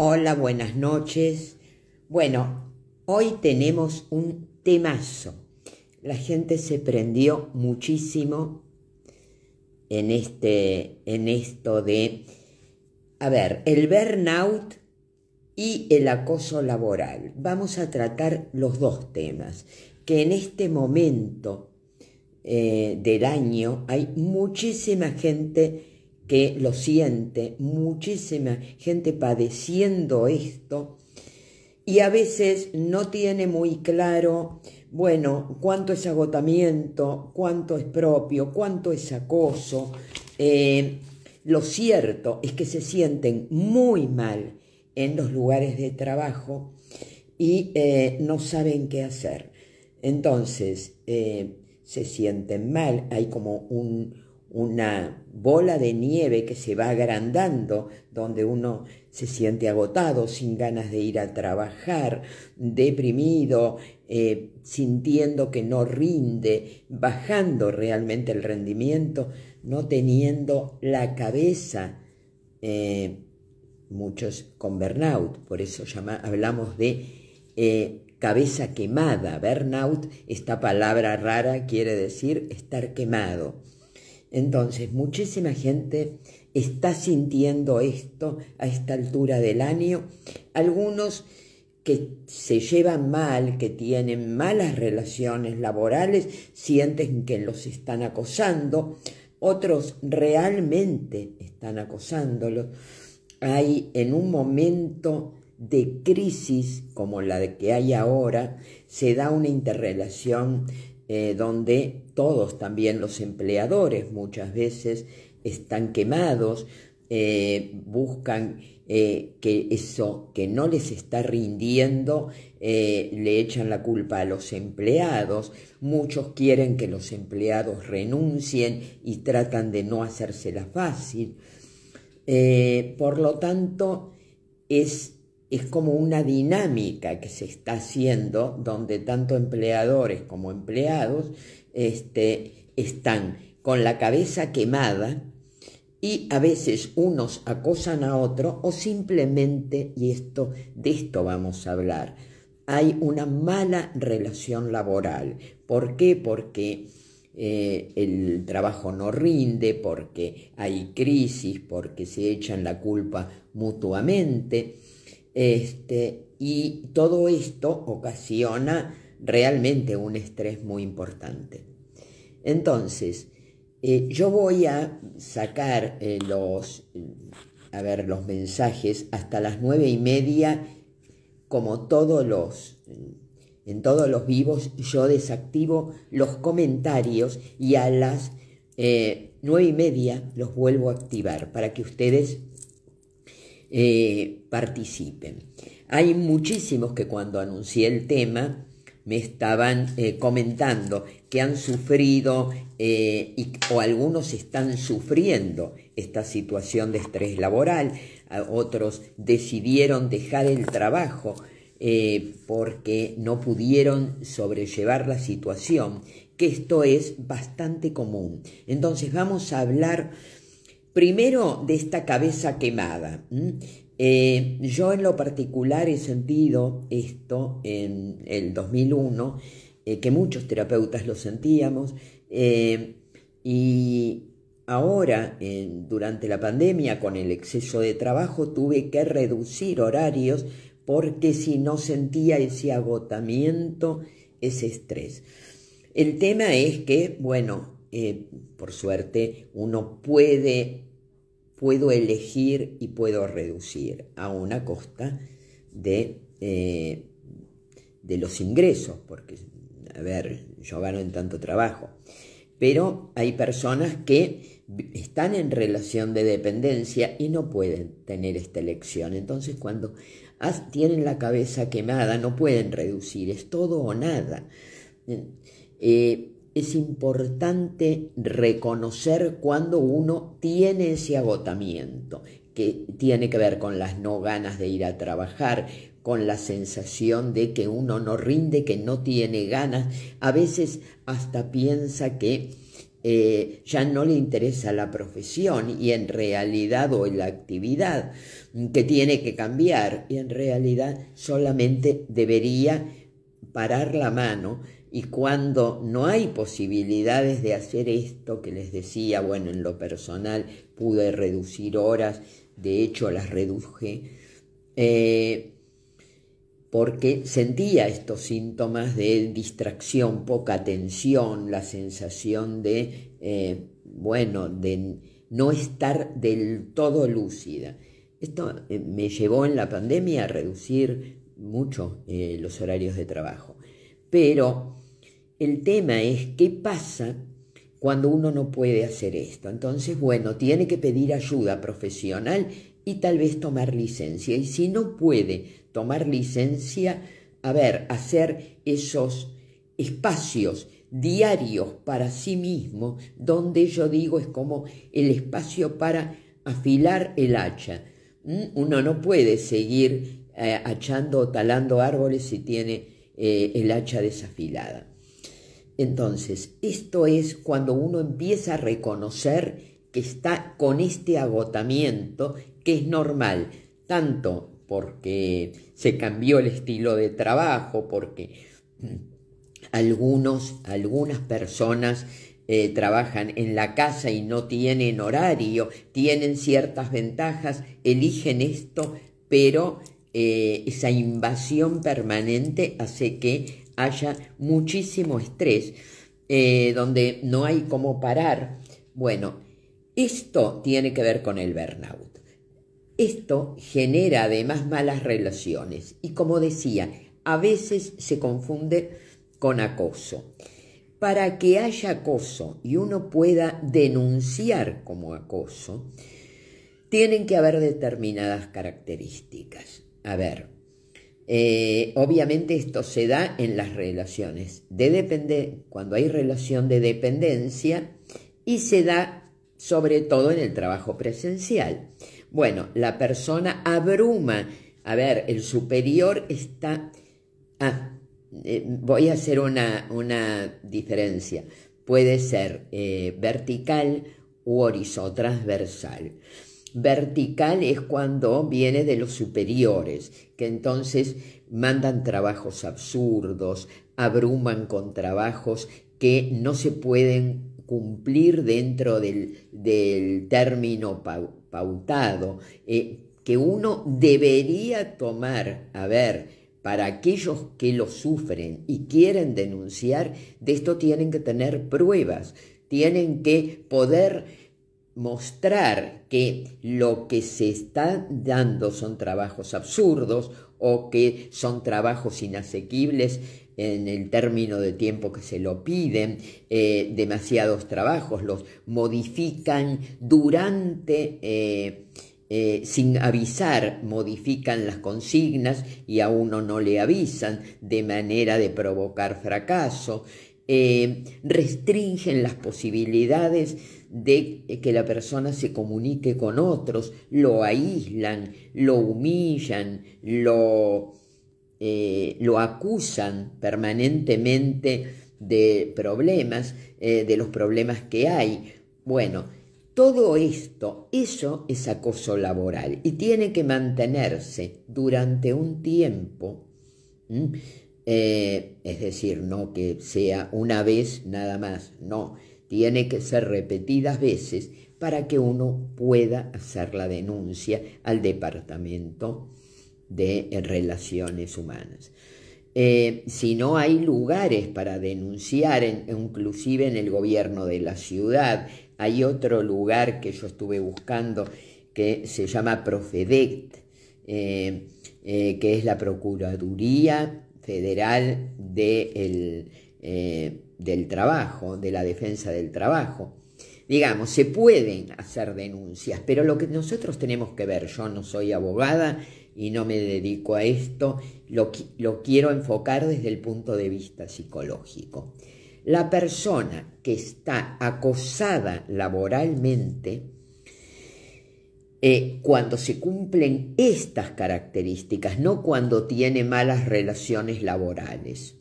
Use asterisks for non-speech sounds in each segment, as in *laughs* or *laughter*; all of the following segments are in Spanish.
Hola, buenas noches. Bueno, hoy tenemos un temazo. La gente se prendió muchísimo en este en esto de a ver, el burnout y el acoso laboral. Vamos a tratar los dos temas que en este momento eh, del año hay muchísima gente que lo siente, muchísima gente padeciendo esto y a veces no tiene muy claro, bueno, cuánto es agotamiento, cuánto es propio, cuánto es acoso. Eh, lo cierto es que se sienten muy mal en los lugares de trabajo y eh, no saben qué hacer. Entonces, eh, se sienten mal, hay como un, una bola de nieve que se va agrandando, donde uno se siente agotado, sin ganas de ir a trabajar, deprimido, eh, sintiendo que no rinde, bajando realmente el rendimiento, no teniendo la cabeza. Eh, muchos con burnout, por eso hablamos de eh, cabeza quemada. Burnout, esta palabra rara, quiere decir estar quemado. Entonces, muchísima gente está sintiendo esto a esta altura del año. Algunos que se llevan mal, que tienen malas relaciones laborales, sienten que los están acosando, otros realmente están acosándolos. Hay en un momento de crisis como la que hay ahora, se da una interrelación eh, donde todos, también los empleadores muchas veces, están quemados, eh, buscan eh, que eso que no les está rindiendo le echan la culpa a los empleados, muchos quieren que los empleados renuncien y tratan de no hacérsela fácil. por lo tanto, es es como una dinámica que se está haciendo donde tanto empleadores como empleados este, están con la cabeza quemada y a veces unos acosan a otro o simplemente, y esto, de esto vamos a hablar, hay una mala relación laboral. ¿Por qué? Porque eh, el trabajo no rinde, porque hay crisis, porque se echan la culpa mutuamente este, y todo esto ocasiona realmente un estrés muy importante. Entonces, eh, yo voy a sacar eh, los, a ver, los mensajes hasta las nueve y media, como todos los, en todos los vivos, yo desactivo los comentarios y a las eh, nueve y media los vuelvo a activar para que ustedes eh, participen. Hay muchísimos que cuando anuncié el tema me estaban eh, comentando que han sufrido eh, o algunos están sufriendo esta situación de estrés laboral, otros decidieron dejar el trabajo porque no pudieron sobrellevar la situación, que esto es bastante común. Entonces vamos a hablar Primero, de esta cabeza quemada. Eh, yo en lo particular he sentido esto en el 2001, eh, que muchos terapeutas lo sentíamos, eh, y ahora, durante la pandemia, con el exceso de trabajo, tuve que reducir horarios porque si no sentía ese agotamiento, ese estrés. El tema es que, bueno, eh, por suerte, uno puede, puedo elegir y puedo reducir a una costa de, eh, de los ingresos, porque, a ver, yo gano en tanto trabajo. Pero hay personas que están en relación de dependencia y no pueden tener esta elección. Entonces, cuando tienen la cabeza quemada, no pueden reducir, es todo o nada. Eh, es importante reconocer cuando uno tiene ese agotamiento, que tiene que ver con las no ganas de ir a trabajar, con la sensación de que uno no rinde, que no tiene ganas, a veces hasta piensa que eh, ya no le interesa la profesión y en realidad o la actividad que tiene que cambiar y en realidad solamente debería parar la mano y cuando no hay posibilidades de hacer esto que les decía, bueno, en lo personal pude reducir horas, de hecho las reduje, eh, porque sentía estos síntomas de distracción, poca atención, la sensación de, eh, bueno, de no estar del todo lúcida. Esto eh, me llevó en la pandemia a reducir mucho los horarios de trabajo, pero el tema es qué pasa cuando uno no puede hacer esto. Entonces, bueno, tiene que pedir ayuda profesional y tal vez tomar licencia. Y si no puede tomar licencia, a ver, hacer esos espacios diarios para sí mismo, donde yo digo es como el espacio para afilar el hacha. ¿Mm? Uno no puede seguir eh, hachando o talando árboles si tiene eh, el hacha desafilada. Entonces, esto es cuando uno empieza a reconocer que está con este agotamiento que es normal, tanto porque se cambió el estilo de trabajo, porque algunos, algunas personas eh, trabajan en la casa y no tienen horario, tienen ciertas ventajas, eligen esto, pero eh, esa invasión permanente hace que haya muchísimo estrés, eh, donde no hay cómo parar. Bueno, esto tiene que ver con el burnout. Esto genera además malas relaciones y como decía, a veces se confunde con acoso. Para que haya acoso y uno pueda denunciar como acoso, tienen que haber determinadas características. A ver, eh, obviamente esto se da en las relaciones de depende cuando hay relación de dependencia y se da sobre todo en el trabajo presencial. Bueno, la persona abruma, a ver, el superior está... Ah, eh, voy a hacer una, diferencia. Puede ser eh, vertical u horizontal transversal. Vertical es cuando viene de los superiores, que entonces mandan trabajos absurdos, abruman con trabajos que no se pueden cumplir dentro del, término pautado, eh, que uno debería tomar, a ver, para aquellos que lo sufren y quieren denunciar, de esto tienen que tener pruebas, tienen que poder mostrar que lo que se está dando son trabajos absurdos o que son trabajos inasequibles en el término de tiempo que se lo piden, eh, demasiados trabajos, los modifican durante, eh, eh, sin avisar, modifican las consignas y a uno no le avisan, de manera de provocar fracaso, restringen las posibilidades de que la persona se comunique con otros, lo aíslan, lo humillan, lo, eh, acusan permanentemente de problemas, eh, de los problemas que hay. Bueno, todo esto, eso es acoso laboral y tiene que mantenerse durante un tiempo. Eh, es decir, no que sea una vez nada más, no tiene que ser repetidas veces para que uno pueda hacer la denuncia al Departamento de eh, Relaciones Humanas. Eh, si no hay lugares para denunciar, inclusive en el gobierno de la ciudad, hay otro lugar que yo estuve buscando que se llama Profedect, eh, que es la Procuraduría Federal del del trabajo, de la defensa del trabajo. Digamos, se pueden hacer denuncias, pero lo que nosotros tenemos que ver, yo no soy abogada y no me dedico a esto, lo, quiero enfocar desde el punto de vista psicológico. La persona que está acosada laboralmente, eh, cuando se cumplen estas características, no cuando tiene malas relaciones laborales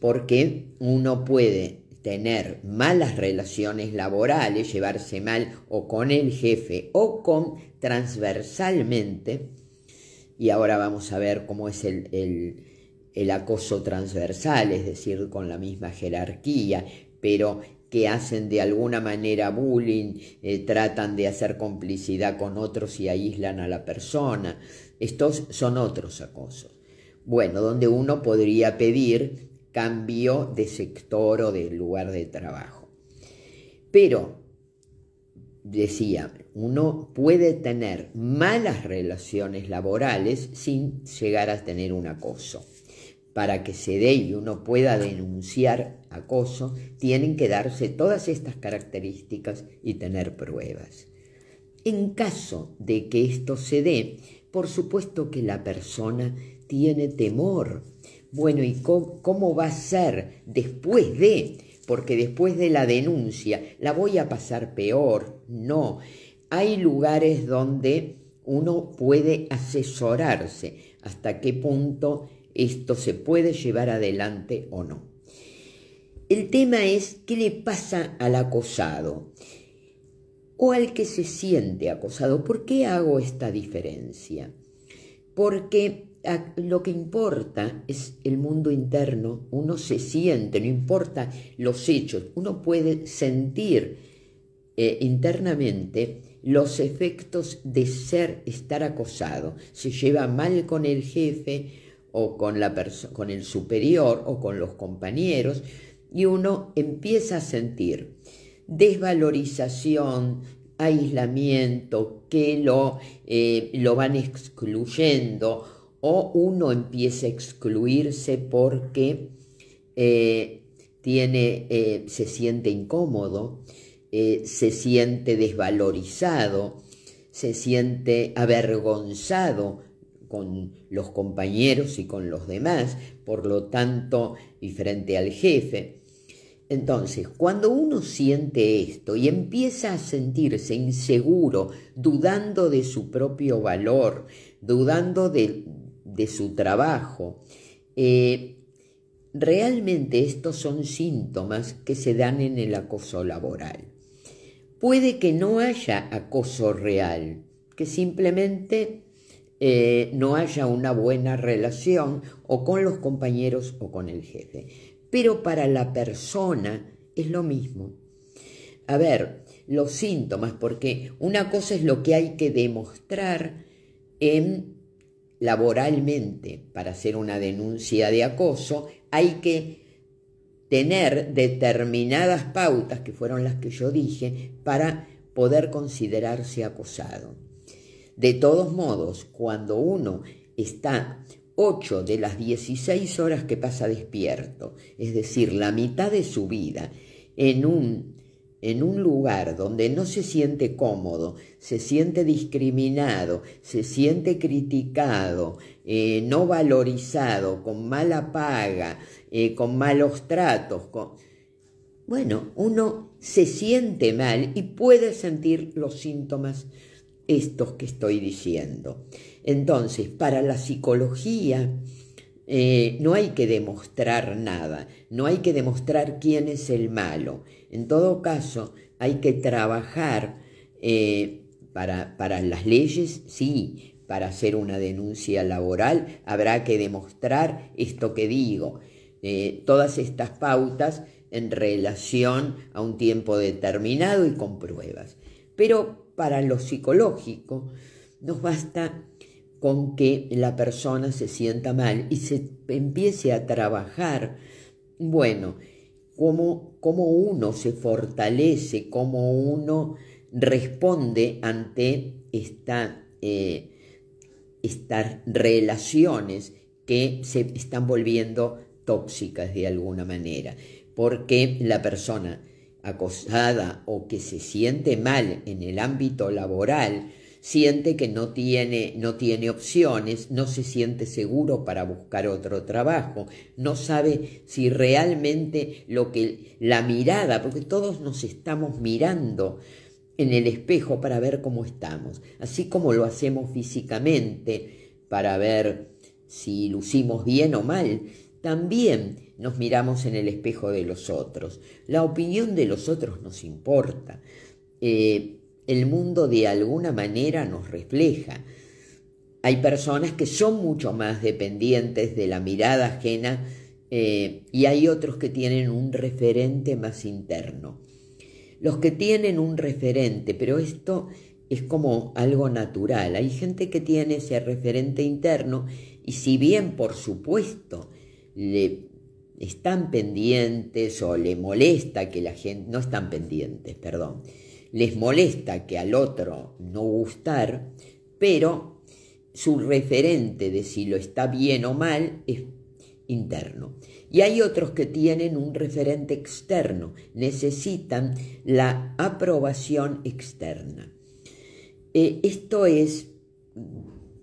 porque uno puede tener malas relaciones laborales, llevarse mal o con el jefe o con transversalmente, y ahora vamos a ver cómo es el, acoso transversal, es decir, con la misma jerarquía, pero que hacen de alguna manera bullying, eh, tratan de hacer complicidad con otros y aíslan a la persona. Estos son otros acosos. Bueno, donde uno podría pedir cambio de sector o de lugar de trabajo. Pero, decía, uno puede tener malas relaciones laborales sin llegar a tener un acoso. Para que se dé y uno pueda denunciar acoso, tienen que darse todas estas características y tener pruebas. En caso de que esto se dé, por supuesto que la persona tiene temor bueno, ¿y cómo, va a ser después de? Porque después de la denuncia, ¿la voy a pasar peor? No. Hay lugares donde uno puede asesorarse hasta qué punto esto se puede llevar adelante o no. El tema es qué le pasa al acosado o al que se siente acosado. ¿Por qué hago esta diferencia? Porque lo que importa es el mundo interno, uno se siente, no importa los hechos, uno puede sentir eh, internamente los efectos de ser, estar acosado. Se lleva mal con el jefe o con, con el superior o con los compañeros y uno empieza a sentir desvalorización, aislamiento, que lo, eh, lo van excluyendo o uno empieza a excluirse porque eh, tiene, eh, se siente incómodo, eh, se siente desvalorizado, se siente avergonzado con los compañeros y con los demás, por lo tanto, y frente al jefe. Entonces, cuando uno siente esto y empieza a sentirse inseguro, dudando de su propio valor, dudando de, de su trabajo. Eh, realmente estos son síntomas que se dan en el acoso laboral. Puede que no haya acoso real, que simplemente eh, no haya una buena relación o con los compañeros o con el jefe. Pero para la persona es lo mismo. A ver, los síntomas, porque una cosa es lo que hay que demostrar en laboralmente para hacer una denuncia de acoso, hay que tener determinadas pautas, que fueron las que yo dije, para poder considerarse acosado. De todos modos, cuando uno está 8 de las 16 horas que pasa despierto, es decir, la mitad de su vida, en un en un lugar donde no se siente cómodo, se siente discriminado, se siente criticado, eh, no valorizado, con mala paga, eh, con malos tratos, con... bueno, uno se siente mal y puede sentir los síntomas estos que estoy diciendo. Entonces, para la psicología, eh, no hay que demostrar nada, no hay que demostrar quién es el malo. En todo caso, hay que trabajar eh, para, las leyes, sí, para hacer una denuncia laboral habrá que demostrar esto que digo, eh, todas estas pautas en relación a un tiempo determinado y con pruebas. Pero para lo psicológico nos basta con que la persona se sienta mal y se empiece a trabajar. Bueno, cómo, uno se fortalece, cómo uno responde ante eh, estas relaciones que se están volviendo tóxicas de alguna manera, porque la persona acosada o que se siente mal en el ámbito laboral siente que no tiene, no tiene opciones, no se siente seguro para buscar otro trabajo, no sabe si realmente lo que la mirada, porque todos nos estamos mirando en el espejo para ver cómo estamos, así como lo hacemos físicamente para ver si lucimos bien o mal, también nos miramos en el espejo de los otros. La opinión de los otros nos importa. Eh, el mundo de alguna manera nos refleja. Hay personas que son mucho más dependientes de la mirada ajena eh, y hay otros que tienen un referente más interno. Los que tienen un referente, pero esto es como algo natural. Hay gente que tiene ese referente interno y si bien, por supuesto, le están pendientes o le molesta que la gente, no están pendientes, perdón, les molesta que al otro no gustar, pero su referente de si lo está bien o mal es interno. Y hay otros que tienen un referente externo, necesitan la aprobación externa. Eh, esto es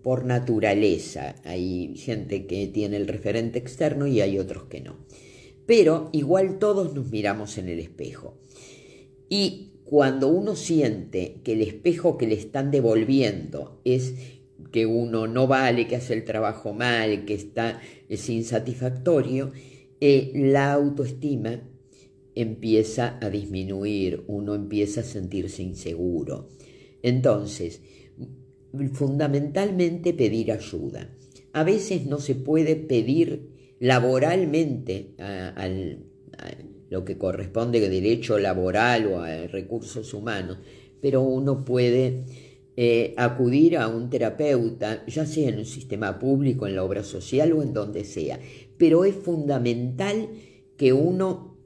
por naturaleza. Hay gente que tiene el referente externo y hay otros que no. Pero igual todos nos miramos en el espejo. Y cuando uno siente que el espejo que le están devolviendo es que uno no vale, que hace el trabajo mal, que está, es insatisfactorio, eh, la autoestima empieza a disminuir, uno empieza a sentirse inseguro. Entonces, fundamentalmente pedir ayuda. A veces no se puede pedir laboralmente al lo que corresponde al derecho laboral o a recursos humanos, pero uno puede eh, acudir a un terapeuta, ya sea en un sistema público, en la obra social o en donde sea. Pero es fundamental que uno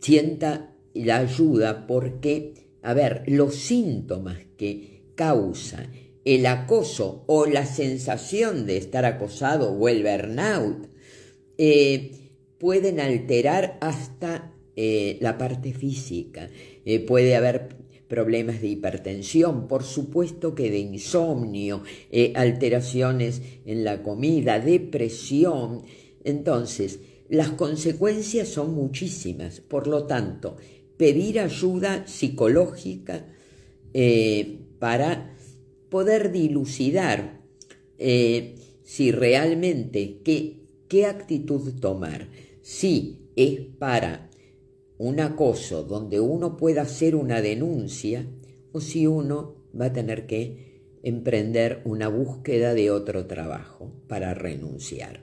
sienta la ayuda porque, a ver, los síntomas que causa el acoso o la sensación de estar acosado o el burnout, eh, pueden alterar hasta eh, la parte física. Eh, puede haber problemas de hipertensión, por supuesto que de insomnio, eh, alteraciones en la comida, depresión. Entonces, las consecuencias son muchísimas. Por lo tanto, pedir ayuda psicológica para poder dilucidar si realmente qué actitud tomar. Si es para un acoso donde uno pueda hacer una denuncia o si uno va a tener que emprender una búsqueda de otro trabajo para renunciar.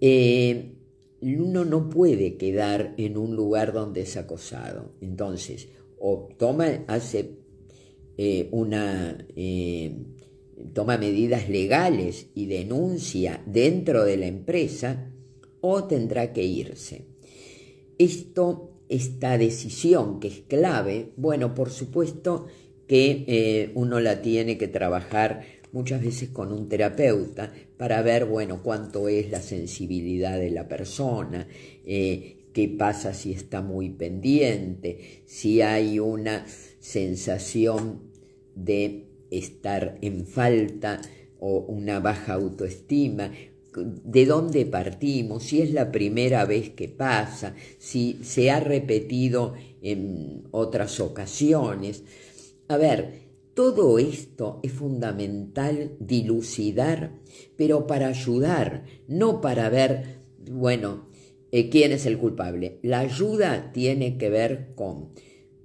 Eh, uno no puede quedar en un lugar donde es acosado. Entonces, o hace eh, una, eh, toma medidas legales y denuncia dentro de la empresa, o tendrá que irse. Esto, esta decisión que es clave, bueno, por supuesto que eh, uno la tiene que trabajar muchas veces con un terapeuta para ver, bueno, cuánto es la sensibilidad de la persona, eh, qué pasa si está muy pendiente, si hay una sensación de estar en falta o una baja autoestima de dónde partimos, si es la primera vez que pasa, si se ha repetido en otras ocasiones. A ver, todo esto es fundamental dilucidar, pero para ayudar, no para ver, bueno, eh, quién es el culpable. La ayuda tiene que ver con,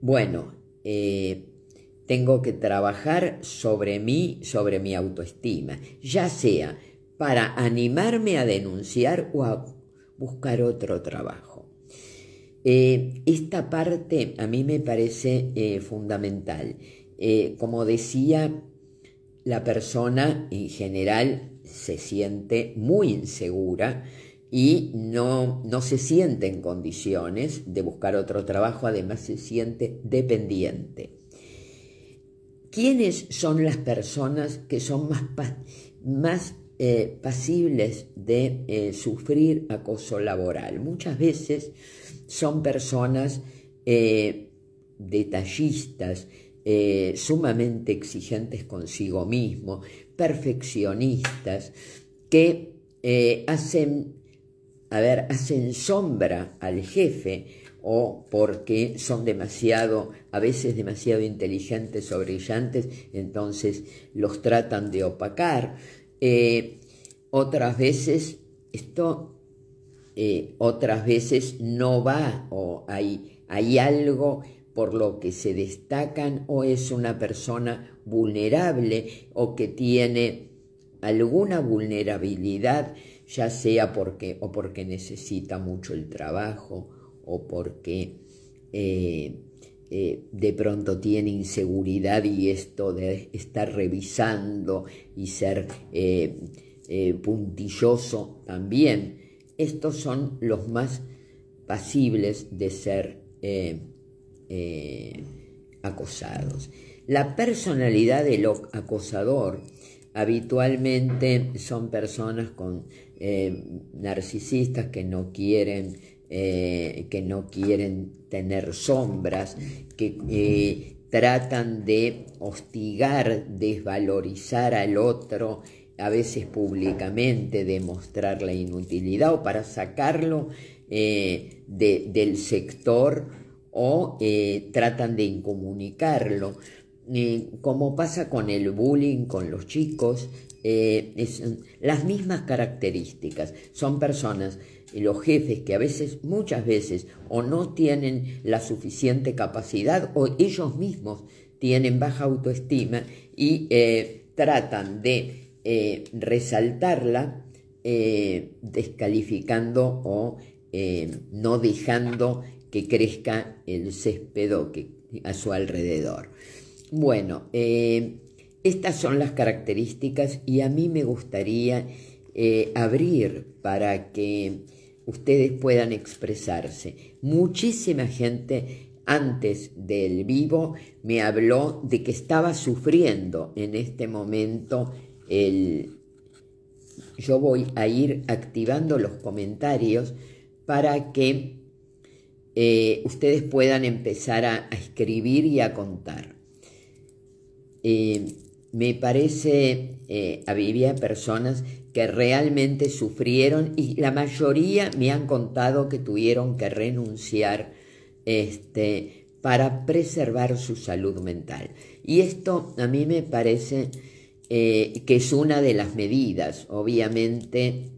bueno, eh, tengo que trabajar sobre mí, sobre mi autoestima, ya sea para animarme a denunciar o a buscar otro trabajo. Eh, esta parte a mí me parece eh, fundamental. Eh, como decía, la persona en general se siente muy insegura y no, no se siente en condiciones de buscar otro trabajo, además se siente dependiente. ¿Quiénes son las personas que son más, más eh, pasibles de eh, sufrir acoso laboral. Muchas veces son personas eh, detallistas, sumamente exigentes consigo mismo, perfeccionistas, que hacen, a ver, hacen sombra al jefe o porque son demasiado, a veces demasiado inteligentes o brillantes, entonces los tratan de opacar. Eh, otras veces esto, eh, otras veces no va o hay, hay algo por lo que se destacan o es una persona vulnerable o que tiene alguna vulnerabilidad, ya sea porque o porque necesita mucho el trabajo o porque eh, eh, de pronto tiene inseguridad y esto de estar revisando y ser eh, eh, puntilloso también. Estos son los más pasibles de ser acosados. La personalidad del acosador habitualmente son personas con narcisistas que no quieren eh, que no quieren tener sombras, que eh, tratan de hostigar, desvalorizar al otro, a veces públicamente, demostrar la inutilidad o para sacarlo eh, del sector o tratan de incomunicarlo. como pasa con el bullying con los chicos, las mismas características. Son personas los jefes que a veces, muchas veces, o no tienen la suficiente capacidad o ellos mismos tienen baja autoestima y eh, tratan de eh, resaltarla eh, descalificando o no dejando que crezca el césped que, a su alrededor. Bueno, estas son las características y a mí me gustaría abrir para que ustedes puedan expresarse. Muchísima gente antes del vivo me habló de que estaba sufriendo en este momento el... Yo voy a ir activando los comentarios para que eh, ustedes puedan empezar a, escribir y a contar. Eh, me parece, eh, había personas que realmente sufrieron y la mayoría me han contado que tuvieron que renunciar este, para preservar su salud mental. Y esto a mí me parece eh, que es una de las medidas. Obviamente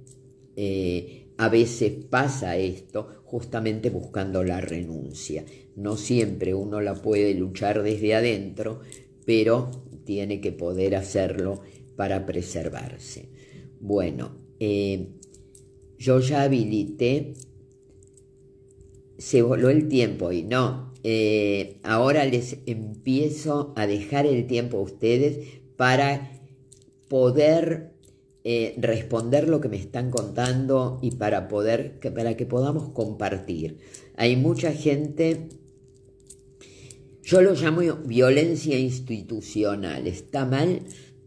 eh, a veces pasa esto justamente buscando la renuncia. No siempre uno la puede luchar desde adentro, pero tiene que poder hacerlo para preservarse. Bueno, eh, yo ya habilité, se voló el tiempo y no, eh, ahora les empiezo a dejar el tiempo a ustedes para poder eh, responder lo que me están contando y para poder, para que podamos compartir. Hay mucha gente yo lo llamo violencia institucional. ¿Está mal?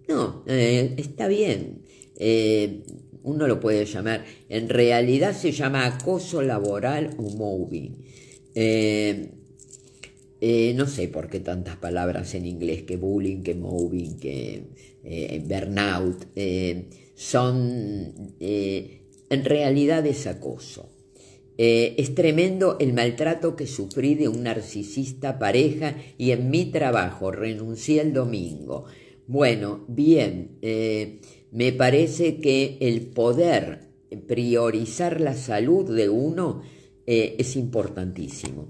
No, eh, está bien. Eh, uno lo puede llamar. En realidad se llama acoso laboral o mobbing. Eh, no sé por qué tantas palabras en inglés, que bullying, que mobbing, que burnout, son en realidad es acoso. Eh, es tremendo el maltrato que sufrí de un narcisista pareja y en mi trabajo renuncié el domingo. Bueno, bien, eh, me parece que el poder priorizar la salud de uno eh, es importantísimo,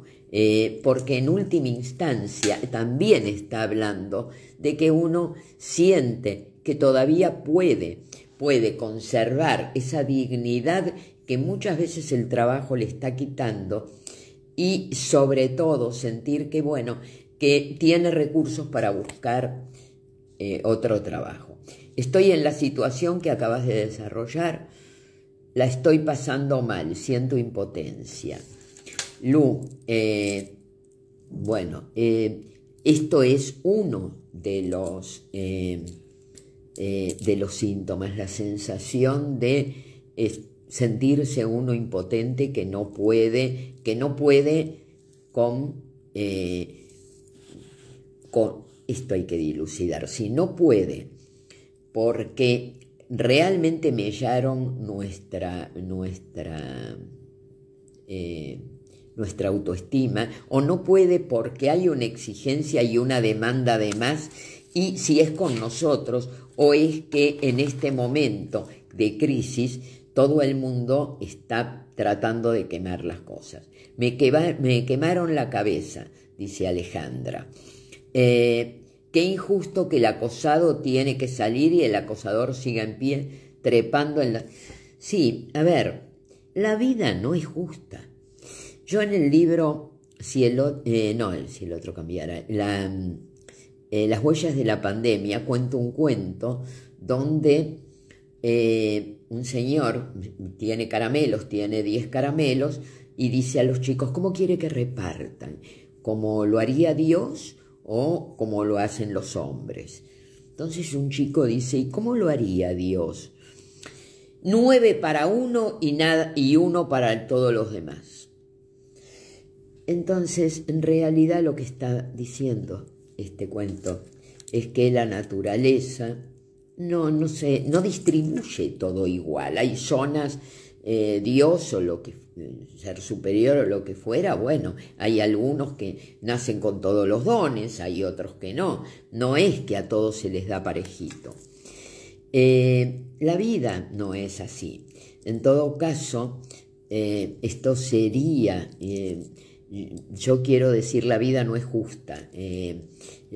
porque en última instancia también está hablando de que uno siente que todavía puede, puede conservar esa dignidad que muchas veces el trabajo le está quitando y sobre todo sentir que, bueno, que tiene recursos para buscar eh, otro trabajo. Estoy en la situación que acabas de desarrollar, la estoy pasando mal, siento impotencia. Lu, eh, bueno, eh, esto es uno de los, de los síntomas, la sensación de sentirse uno impotente que no puede, que no puede con, eh, esto hay que dilucidar, si no puede, porque realmente mellaron nuestra, nuestra, eh, nuestra autoestima, o no puede porque hay una exigencia y una demanda de más, y si es con nosotros, o es que en este momento de crisis todo el mundo está tratando de quemar las cosas. Me, quemaron la cabeza, dice Alejandra. Eh, qué injusto que el acosado tiene que salir y el acosador siga en pie trepando en la... Sí, a ver, la vida no es justa. Yo en el libro, si el, eh, si el otro cambiara, la, eh, Las huellas de la pandemia, cuento un cuento donde eh, un señor tiene caramelos, tiene 10 caramelos, y dice a los chicos, ¿cómo quiere que repartan? ¿Como lo haría Dios o como lo hacen los hombres? Entonces un chico dice, ¿y cómo lo haría Dios? Nueve para uno y, nada, y uno para todos los demás. Entonces, en realidad lo que está diciendo este cuento es que la naturaleza no, no, se, no distribuye todo igual. Hay zonas, eh, Dios o lo que eh, ser superior o lo que fuera, bueno, hay algunos que nacen con todos los dones, hay otros que no. No es que a todos se les da parejito. Eh, la vida no es así. En todo caso, esto sería, yo quiero decir, la vida no es justa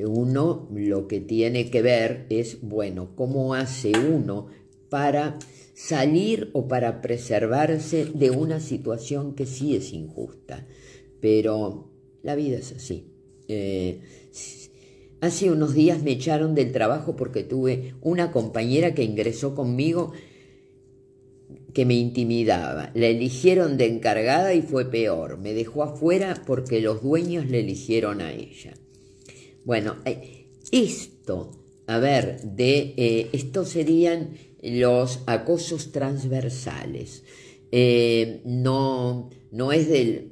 uno lo que tiene que ver es, bueno, cómo hace uno para salir o para preservarse de una situación que sí es injusta. Pero la vida es así. Eh, hace unos días me echaron del trabajo porque tuve una compañera que ingresó conmigo que me intimidaba. La eligieron de encargada y fue peor. Me dejó afuera porque los dueños le eligieron a ella. Bueno, eh, esto, a ver, de eh, estos serían los acosos transversales. Eh, no, no es del.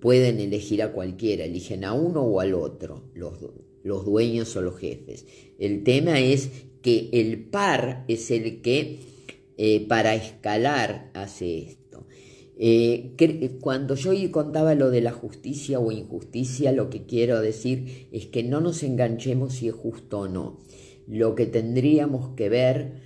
Pueden elegir a cualquiera, eligen a uno o al otro, los, dueños o los jefes. El tema es que el par es el que para escalar hace esto. Eh, eh, cuando yo contaba lo de la justicia o injusticia, lo que quiero decir es que no nos enganchemos si es justo o no. Lo que tendríamos que ver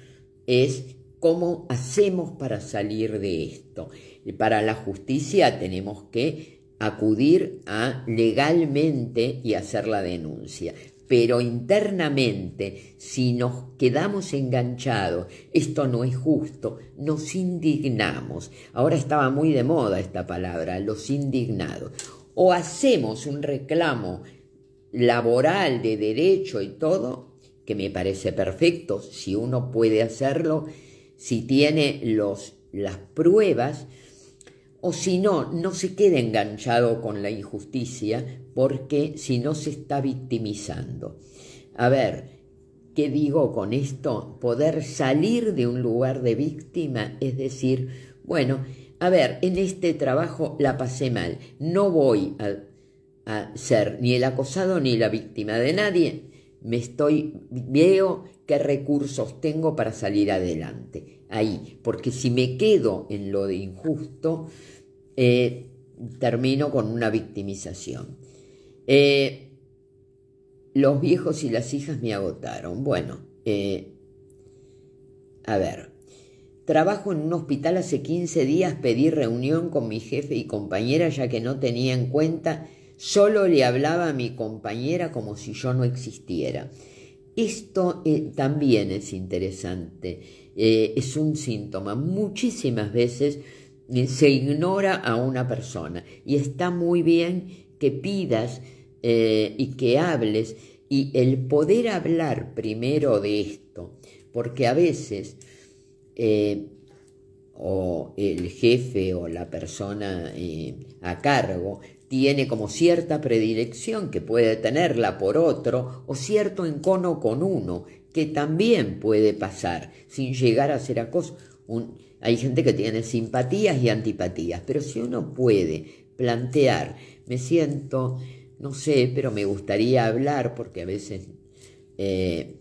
es cómo hacemos para salir de esto. Para la justicia tenemos que acudir a legalmente y hacer la denuncia pero internamente, si nos quedamos enganchados, esto no es justo, nos indignamos. Ahora estaba muy de moda esta palabra, los indignados. O hacemos un reclamo laboral de derecho y todo, que me parece perfecto, si uno puede hacerlo, si tiene los, las pruebas, o si no, no se quede enganchado con la injusticia porque si no se está victimizando. A ver, ¿qué digo con esto? Poder salir de un lugar de víctima es decir, bueno, a ver, en este trabajo la pasé mal, no voy a, a ser ni el acosado ni la víctima de nadie, me estoy, veo qué recursos tengo para salir adelante. Ahí, porque si me quedo en lo de injusto, eh, termino con una victimización. Eh, los viejos y las hijas me agotaron. Bueno, eh, a ver, Trabajo en un hospital hace 15 días, pedí reunión con mi jefe y compañera ya que no tenía en cuenta, solo le hablaba a mi compañera como si yo no existiera. Esto eh, también es interesante, eh, es un síntoma. Muchísimas veces eh, se ignora a una persona y está muy bien que pidas y que hables y el poder hablar primero de esto, porque a veces o el jefe o la persona a cargo tiene como cierta predilección que puede tenerla por otro o cierto encono con uno, que también puede pasar sin llegar a ser acoso. hay gente que tiene simpatías y antipatías, pero si uno puede plantear, me siento, no sé, pero me gustaría hablar porque a veces eh,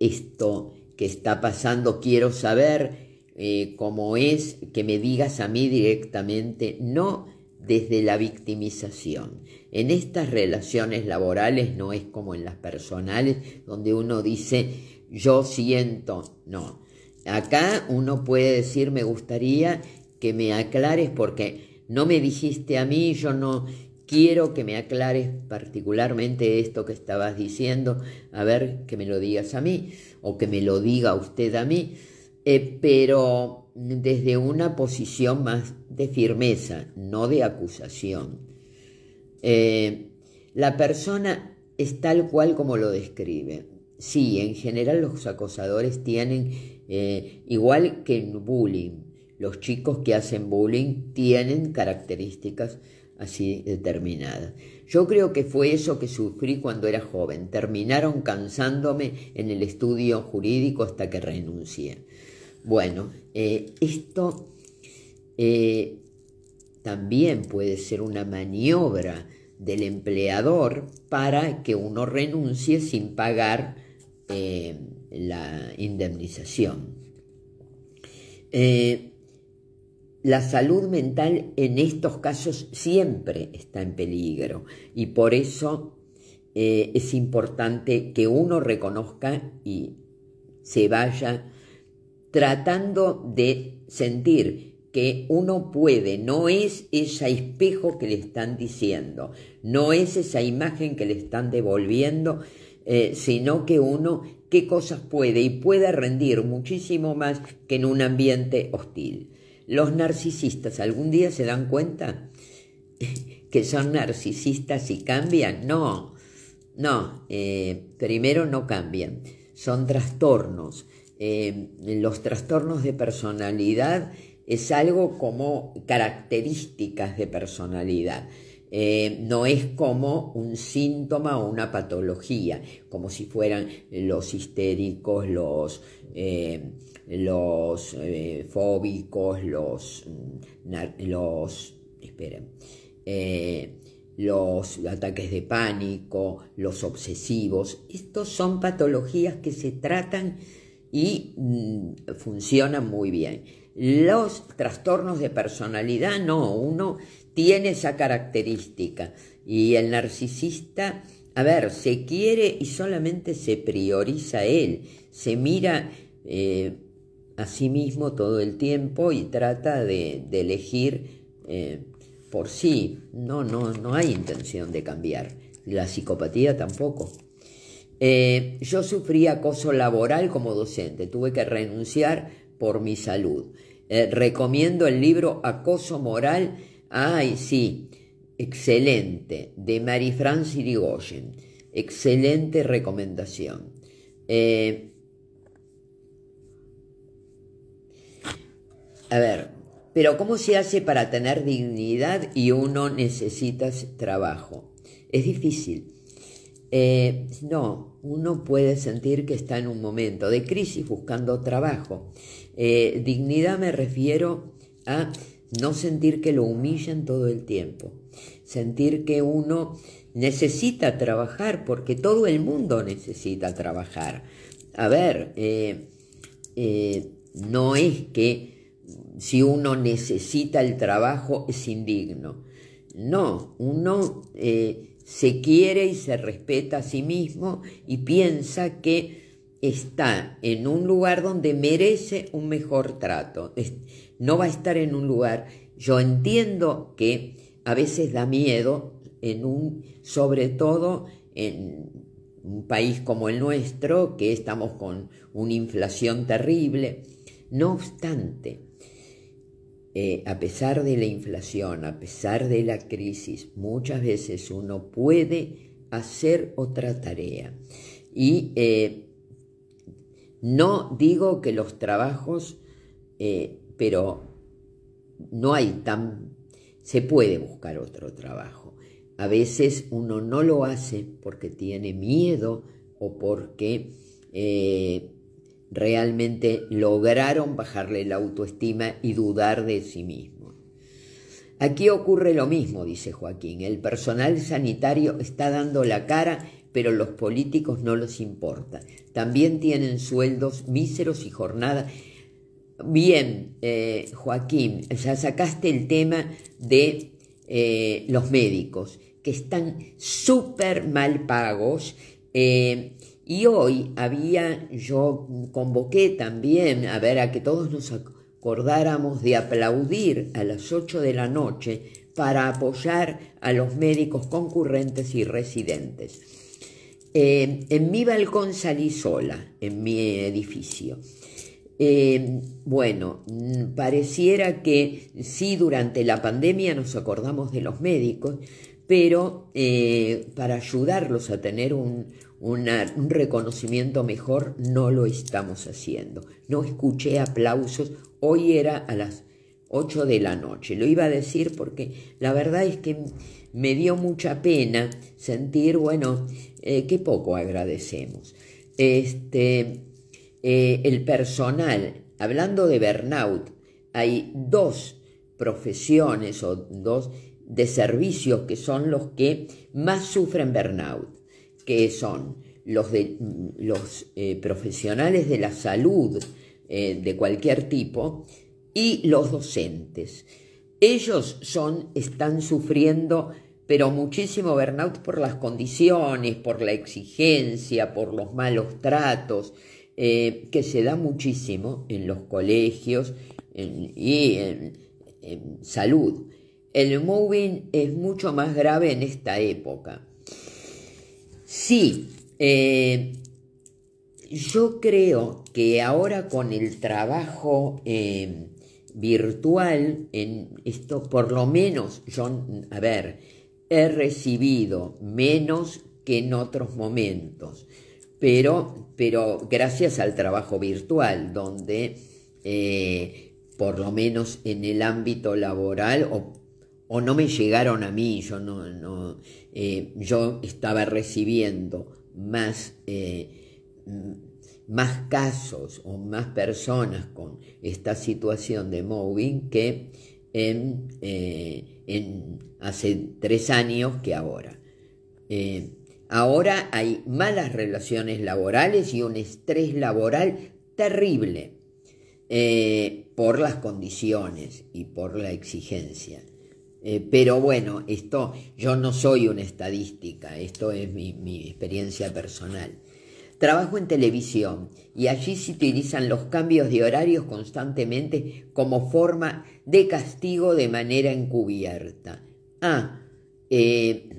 esto que está pasando quiero saber eh, cómo es, que me digas a mí directamente, no desde la victimización. En estas relaciones laborales no es como en las personales, donde uno dice yo siento, no. Acá uno puede decir me gustaría que me aclares porque no me dijiste a mí, yo no quiero que me aclares particularmente esto que estabas diciendo, a ver que me lo digas a mí o que me lo diga usted a mí, eh, pero desde una posición más de firmeza, no de acusación. Eh, la persona es tal cual como lo describe. Sí, en general los acosadores tienen, eh, igual que en bullying, los chicos que hacen bullying tienen características así determinadas. Yo creo que fue eso que sufrí cuando era joven. Terminaron cansándome en el estudio jurídico hasta que renuncié. Bueno, eh, esto eh, también puede ser una maniobra del empleador para que uno renuncie sin pagar eh, la indemnización. la salud mental en estos casos siempre está en peligro y por eso es importante que uno reconozca y se vaya tratando de sentir que uno puede, no es ese espejo que le están diciendo, no es esa imagen que le están devolviendo, eh, sino que uno qué cosas puede y puede rendir muchísimo más que en un ambiente hostil. Los narcisistas algún día se dan cuenta *laughs* que son narcisistas y cambian. No, no, eh, primero no cambian, son trastornos. Eh, los trastornos de personalidad es algo como características de personalidad. Eh, no es como un síntoma o una patología, como si fueran los histéricos, los, eh, los fóbicos, los, mm, los, los ataques de pánico, los obsesivos. Estos son patologías que se tratan y mm, funciona muy bien. Los trastornos de personalidad, no, uno tiene esa característica y el narcisista, a ver, se quiere y solamente se prioriza él, se mira eh, a sí mismo todo el tiempo y trata de, elegir eh, por sí. No, no, no hay intención de cambiar. La psicopatía tampoco. Eh, yo sufrí acoso laboral como docente, tuve que renunciar por mi salud. Eh, recomiendo el libro Acoso Moral, ay sí, excelente, de Marifran Sirigoyen. Excelente recomendación. Eh, a ver, pero ¿cómo se hace para tener dignidad y uno necesita trabajo? Es difícil. Eh, no, uno puede sentir que está en un momento de crisis buscando trabajo. Eh, dignidad me refiero a no sentir que lo humillan todo el tiempo, sentir que uno necesita trabajar porque todo el mundo necesita trabajar. A ver, eh, no es que si uno necesita el trabajo es indigno. No, uno se quiere y se respeta a sí mismo y piensa que está en un lugar donde merece un mejor trato. No va a estar en un lugar. Yo entiendo que a veces da miedo, en un, sobre todo en un país como el nuestro, que estamos con una inflación terrible. No obstante, eh, a pesar de la inflación, a pesar de la crisis, muchas veces uno puede hacer otra tarea. Y eh, no digo que los trabajos, eh, pero no hay tan... Se puede buscar otro trabajo. A veces uno no lo hace porque tiene miedo o porque realmente lograron bajarle la autoestima y dudar de sí mismo. Aquí ocurre lo mismo, dice Joaquín. El personal sanitario está dando la cara, pero los políticos no los importa. También tienen sueldos míseros y jornada. Bien, eh, Joaquín, ya sacaste el tema de eh, los médicos, que están súper mal pagos. Eh, y hoy había, yo convoqué también, a ver, a que todos nos acordáramos de aplaudir a las 8 de la noche para apoyar a los médicos concurrentes y residentes. Eh, en mi balcón salí sola, en mi edificio. Eh, bueno, pareciera que sí, durante la pandemia nos acordamos de los médicos, pero eh, para ayudarlos a tener un, un reconocimiento mejor, no lo estamos haciendo. No escuché aplausos. Hoy era a las 8 de la noche. Lo iba a decir porque la verdad es que me dio mucha pena sentir, bueno, que eh, qué poco agradecemos. Este, eh, el personal, hablando de burnout, hay dos profesiones o dos de servicios que son los que más sufren burnout que son los, de, los eh, profesionales de la salud eh, de cualquier tipo y los docentes. Ellos son, están sufriendo, pero muchísimo burnout por las condiciones, por la exigencia, por los malos tratos, eh, que se da muchísimo en los colegios y en, en salud. El moving es mucho más grave en esta época Sí, eh, yo creo que ahora con el trabajo em, virtual, esto por lo menos, yo, a ver, he recibido menos que en otros momentos, pero, pero gracias al trabajo virtual, donde eh, por lo menos en el ámbito laboral o o no me llegaron a mí, yo no, eh, yo estaba recibiendo más, eh, más casos o más personas con esta situación de mobbing que eh, en hace tres años que ahora. ahora hay malas relaciones laborales y un estrés laboral terrible por las condiciones y por la exigencia. Eh, pero bueno, esto yo no soy una estadística, esto es mi, experiencia personal. Trabajo en televisión y allí se utilizan los cambios de horarios constantemente como forma de castigo de manera encubierta. Ah, eh,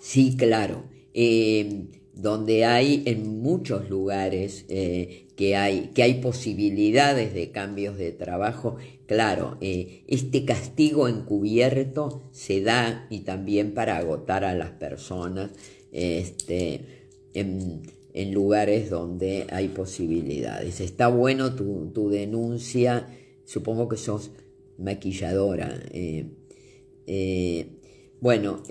sí, claro. Eh, donde hay en muchos lugares que, hay, que hay posibilidades de cambios de trabajo Claro, eh, este castigo encubierto se da y también para agotar a las personas este, en, lugares donde hay posibilidades. Está bueno tu, denuncia, supongo que sos maquilladora. Eh, eh, bueno,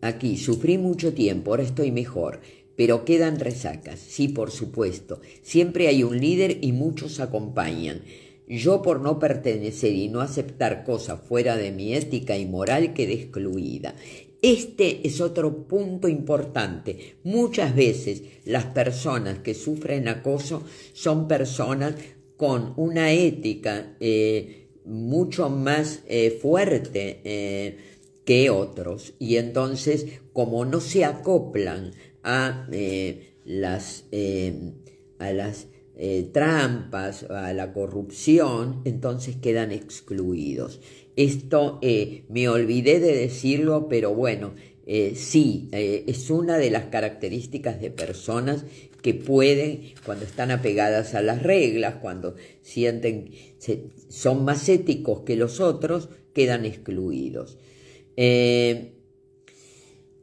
aquí sufrí mucho tiempo, ahora estoy mejor pero quedan resacas, sí, por supuesto. Siempre hay un líder y muchos acompañan. Yo por no pertenecer y no aceptar cosas fuera de mi ética y moral quedé excluida. Este es otro punto importante. Muchas veces las personas que sufren acoso son personas con una ética eh, mucho más eh, fuerte eh, que otros y entonces como no se acoplan a las a las eh, trampas, a la corrupción, entonces quedan excluidos. Esto eh, me olvidé de decirlo, pero bueno, eh, sí, es una de las características de personas que pueden, cuando están apegadas a las reglas, cuando sienten, son más éticos que los otros, quedan excluidos.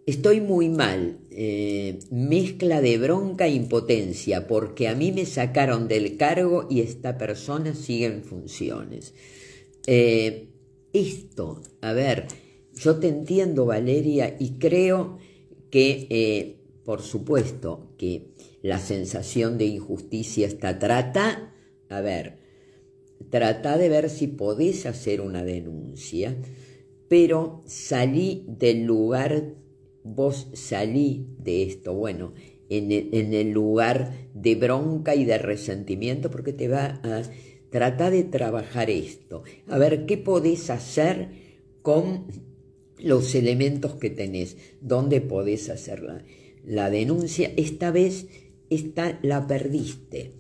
Estoy muy mal, eh, mezcla de bronca e impotencia, porque a mí me sacaron del cargo y esta persona sigue en funciones. Eh, esto, a ver, yo te entiendo Valeria y creo que, eh, por supuesto, que la sensación de injusticia está. Trata, a ver, trata de ver si podés hacer una denuncia, pero salí del lugar vos salí de esto, bueno, en el, en el lugar de bronca y de resentimiento, porque te va a tratar de trabajar esto, a ver qué podés hacer con los elementos que tenés, dónde podés hacer La denuncia, esta vez, esta la perdiste,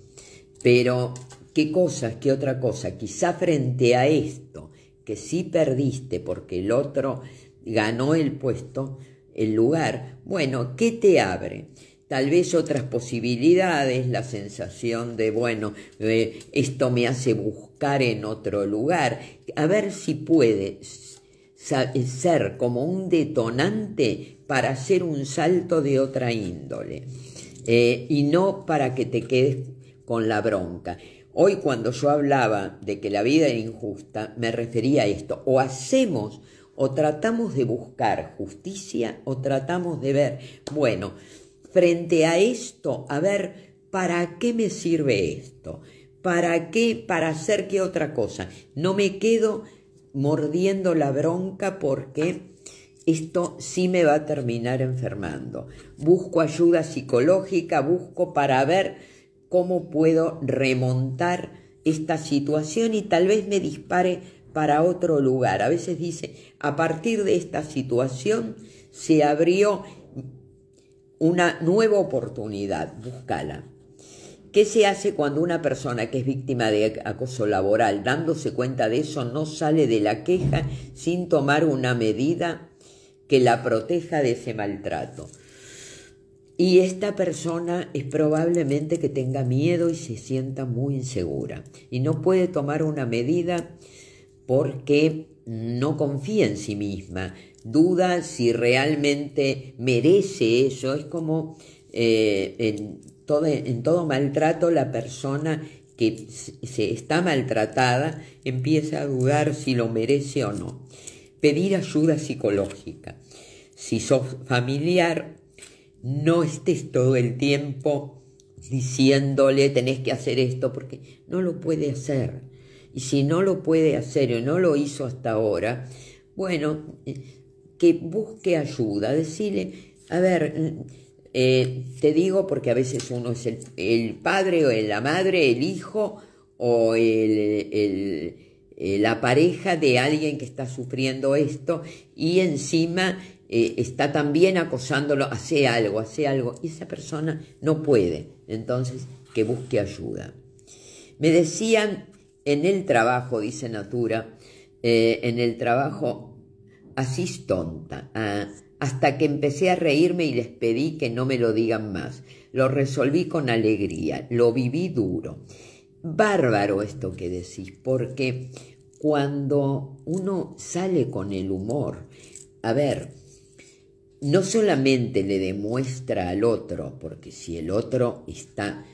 pero ¿qué cosas, qué otra cosa? Quizá frente a esto, que sí perdiste porque el otro ganó el puesto, el lugar, bueno, ¿qué te abre? Tal vez otras posibilidades, la sensación de, bueno, eh, esto me hace buscar en otro lugar, a ver si puedes ser como un detonante para hacer un salto de otra índole eh, y no para que te quedes con la bronca. Hoy cuando yo hablaba de que la vida es injusta, me refería a esto, o hacemos o tratamos de buscar justicia o tratamos de ver, bueno, frente a esto, a ver, ¿para qué me sirve esto? ¿Para qué? ¿Para hacer qué otra cosa? No me quedo mordiendo la bronca porque esto sí me va a terminar enfermando. Busco ayuda psicológica, busco para ver cómo puedo remontar esta situación y tal vez me dispare para otro lugar. A veces dice, a partir de esta situación se abrió una nueva oportunidad, búscala. ¿Qué se hace cuando una persona que es víctima de acoso laboral, dándose cuenta de eso, no sale de la queja sin tomar una medida que la proteja de ese maltrato? Y esta persona es probablemente que tenga miedo y se sienta muy insegura y no puede tomar una medida porque no confía en sí misma, duda si realmente merece eso, es como eh, en, todo, maltrato la persona que se está maltratada empieza a dudar si lo merece o no. Pedir ayuda psicológica. Si sos familiar, no estés todo el tiempo diciéndole tenés que hacer esto porque no lo puede hacer y si no lo puede hacer o no lo hizo hasta ahora, bueno, eh, que busque ayuda, decirle, a ver, eh, te digo porque a veces uno es el, padre o la madre, el hijo o el, eh, la pareja de alguien que está sufriendo esto y encima está también acosándolo, hace algo, hace algo, y esa persona no puede, entonces que busque ayuda. Me decían en el trabajo, dice Natura, eh, en el trabajo, así es tonta, ah, hasta que empecé a reírme y les pedí que no me lo digan más. Lo resolví con alegría, lo viví duro. Bárbaro esto que decís, porque cuando uno sale con el humor, a ver, no solamente le demuestra al otro, porque si el otro está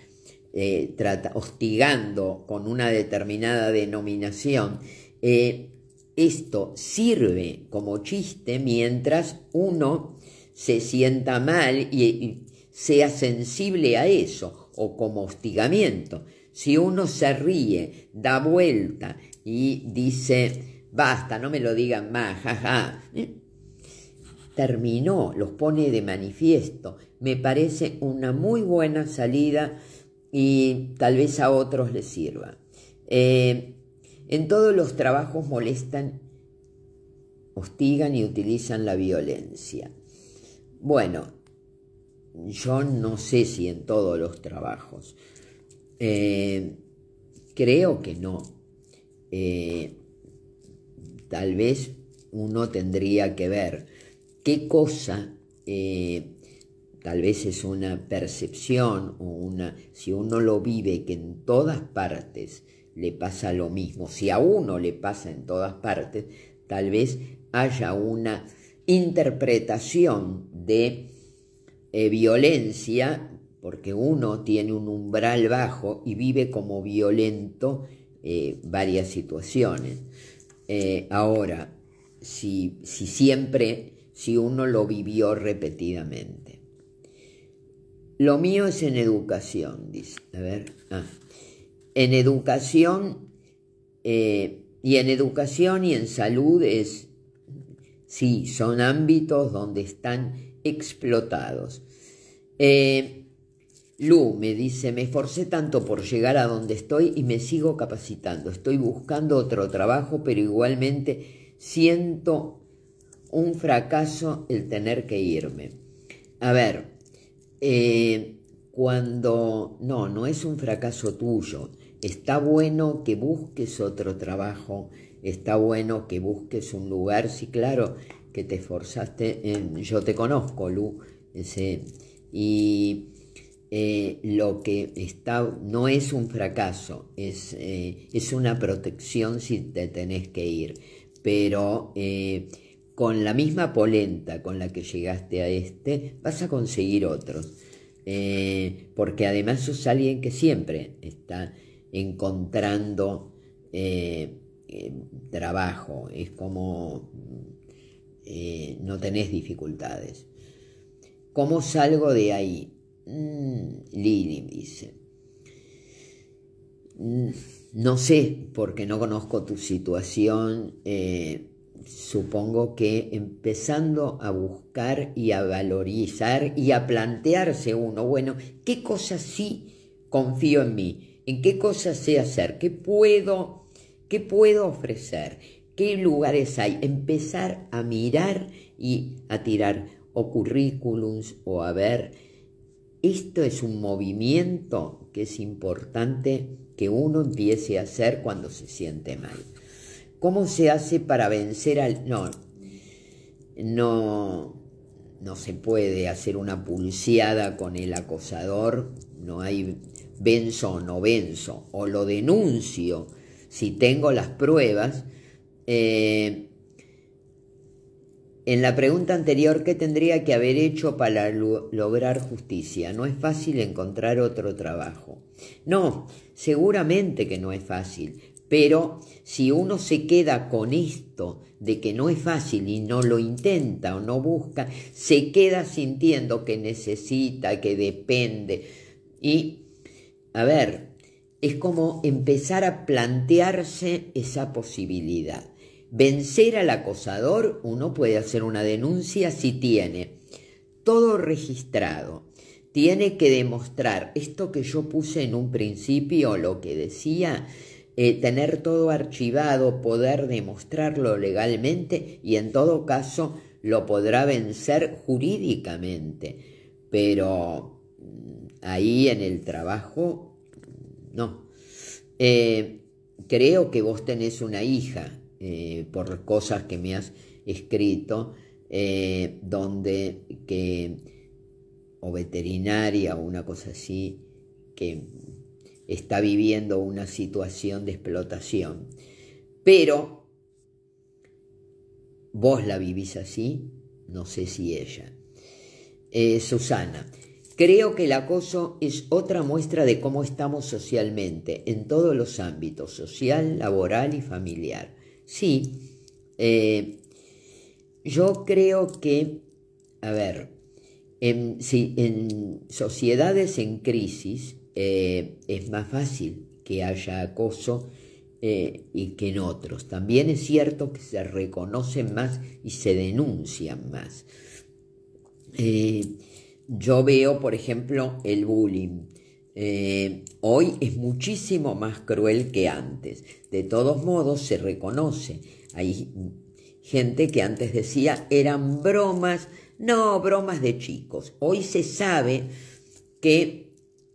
eh, trata, hostigando con una determinada denominación, eh, esto sirve como chiste mientras uno se sienta mal y, sea sensible a eso, o como hostigamiento. Si uno se ríe, da vuelta y dice, basta, no me lo digan más, jaja, ¿eh? terminó, los pone de manifiesto. Me parece una muy buena salida y tal vez a otros les sirva. Eh, en todos los trabajos molestan, hostigan y utilizan la violencia. Bueno, yo no sé si en todos los trabajos. Eh, creo que no. Eh, tal vez uno tendría que ver qué cosa tal vez es una percepción o una, si uno lo vive que en todas partes le pasa lo mismo, si a uno le pasa en todas partes, tal vez haya una interpretación de eh, violencia, porque uno tiene un umbral bajo y vive como violento eh, varias situaciones. Eh, ahora, si siempre, si uno lo vivió repetidamente. Lo mío es en educación, dice. A ver. Ah. En educación, eh, y en educación y en salud es, sí, son ámbitos donde están explotados. Eh, Lu me dice, me esforcé tanto por llegar a donde estoy y me sigo capacitando. Estoy buscando otro trabajo, pero igualmente siento un fracaso el tener que irme. A ver, eh, cuando no, no es un fracaso tuyo. Está bueno que busques otro trabajo, está bueno que busques un lugar, sí, claro, que te esforzaste, yo te conozco, Lu, y eh, lo que está, no es un fracaso, es, eh, es una protección si te tenés que ir, pero con la misma polenta con la que llegaste a este, vas a conseguir otros. Eh, porque además sos alguien que siempre está encontrando eh, eh, trabajo, es como no tenés dificultades. ¿Cómo salgo de ahí? Mm, Lili dice, mm, no sé, porque no conozco tu situación, supongo que empezando a buscar y a valorizar y a plantearse uno, bueno, ¿qué cosas sí confío en mí? ¿En qué cosas sé hacer? ¿Qué puedo, qué puedo ofrecer? ¿Qué lugares hay? Empezar a mirar y a tirar o currículums o a ver. Esto es un movimiento que es importante que uno empiece a hacer cuando se siente mal. ¿Cómo se hace para vencer al.? No, no, no se puede hacer una pulseada con el acosador, no hay venzo o no venzo, o lo denuncio si tengo las pruebas. Eh, en la pregunta anterior, ¿qué tendría que haber hecho para lograr justicia? No es fácil encontrar otro trabajo. No, seguramente que no es fácil, pero si uno se queda con esto de que no es fácil y no lo intenta o no busca, se queda sintiendo que necesita, que depende. Y, a ver, es como empezar a plantearse esa posibilidad. Vencer al acosador, uno puede hacer una denuncia si tiene todo registrado, tiene que demostrar esto que yo puse en un principio, lo que decía, eh, tener todo archivado, poder demostrarlo legalmente y en todo caso lo podrá vencer jurídicamente. Pero mm, ahí en el trabajo, mm, no. Eh, creo que vos tenés una hija, eh, por cosas que me has escrito, donde que, o veterinaria o una cosa así, que está viviendo una situación de explotación. Pero vos la vivís así, no sé si ella. Eh, Susana, creo que el acoso es otra muestra de cómo estamos socialmente, en todos los ámbitos, social, laboral y familiar. Sí, eh, yo creo que, a ver, en sociedades en crisis, eh, es más fácil que haya acoso eh, y que en otros. También es cierto que se reconocen más y se denuncian más. Eh, yo veo, por ejemplo, el bullying. hoy es muchísimo más cruel que antes. De todos modos, se reconoce. Hay gente que antes decía eran bromas, no, bromas de chicos. Hoy se sabe que